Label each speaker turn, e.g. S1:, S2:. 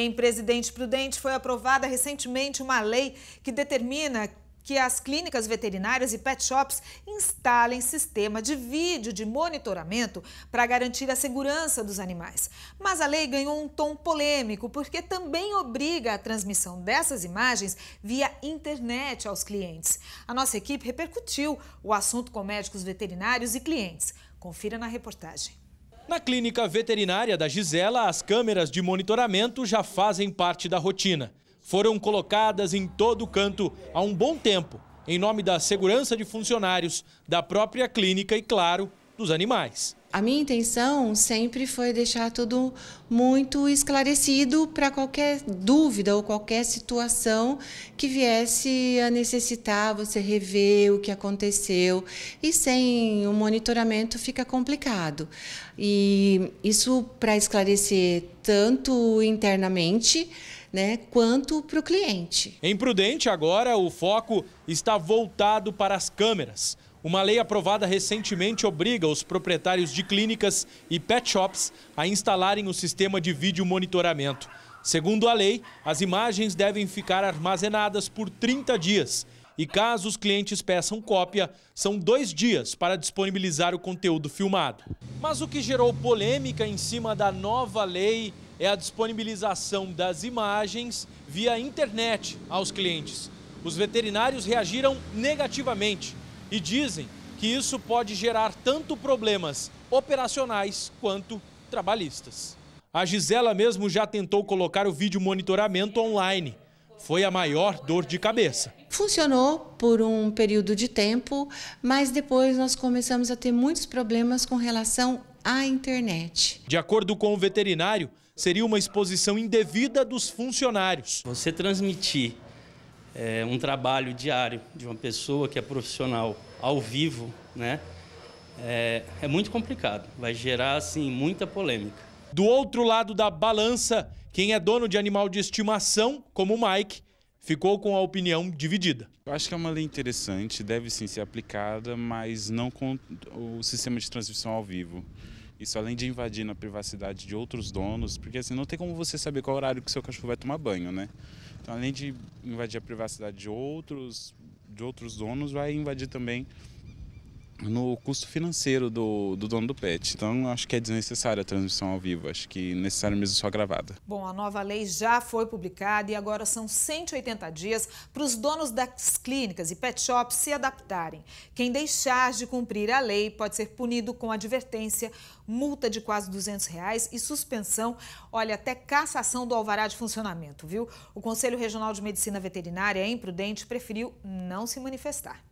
S1: Em Presidente Prudente foi aprovada recentemente uma lei que determina que as clínicas veterinárias e pet shops instalem sistema de vídeo de monitoramento para garantir a segurança dos animais. Mas a lei ganhou um tom polêmico porque também obriga a transmissão dessas imagens via internet aos clientes. A nossa equipe repercutiu o assunto com médicos veterinários e clientes. Confira na reportagem.
S2: Na clínica veterinária da Gisela, as câmeras de monitoramento já fazem parte da rotina. Foram colocadas em todo canto há um bom tempo, em nome da segurança de funcionários, da própria clínica e, claro, dos animais
S3: a minha intenção sempre foi deixar tudo muito esclarecido para qualquer dúvida ou qualquer situação que viesse a necessitar você rever o que aconteceu. E sem o monitoramento fica complicado. E isso para esclarecer tanto internamente. Né, quanto para o cliente.
S2: Em Prudente, agora o foco está voltado para as câmeras. Uma lei aprovada recentemente obriga os proprietários de clínicas e pet shops a instalarem o sistema de vídeo monitoramento. Segundo a lei, as imagens devem ficar armazenadas por 30 dias. E caso os clientes peçam cópia, são dois dias para disponibilizar o conteúdo filmado. Mas o que gerou polêmica em cima da nova lei é a disponibilização das imagens via internet aos clientes. Os veterinários reagiram negativamente e dizem que isso pode gerar tanto problemas operacionais quanto trabalhistas. A Gisela mesmo já tentou colocar o vídeo monitoramento online. Foi a maior dor de cabeça.
S3: Funcionou por um período de tempo, mas depois nós começamos a ter muitos problemas com relação à internet.
S2: De acordo com o veterinário, seria uma exposição indevida dos funcionários. Você transmitir é, um trabalho diário de uma pessoa que é profissional ao vivo, né? É, é muito complicado, vai gerar assim muita polêmica. Do outro lado da balança, quem é dono de animal de estimação, como o Mike, ficou com a opinião dividida. Eu acho que é uma lei
S4: interessante, deve sim ser aplicada, mas não com o sistema de transmissão ao vivo. Isso além de invadir na privacidade de outros donos, porque assim não tem como você saber qual horário que seu cachorro vai tomar banho, né? Então, além de invadir a privacidade de outros, de outros donos, vai invadir também no custo financeiro do, do dono do pet. Então, acho que é desnecessária a transmissão ao vivo, acho que é necessário mesmo só gravada.
S1: Bom, a nova lei já foi publicada e agora são 180 dias para os donos das clínicas e pet shops se adaptarem. Quem deixar de cumprir a lei pode ser punido com advertência, multa de quase 200 reais e suspensão, olha, até cassação do alvará de funcionamento, viu? O Conselho Regional de Medicina Veterinária, em Prudente, preferiu não se manifestar.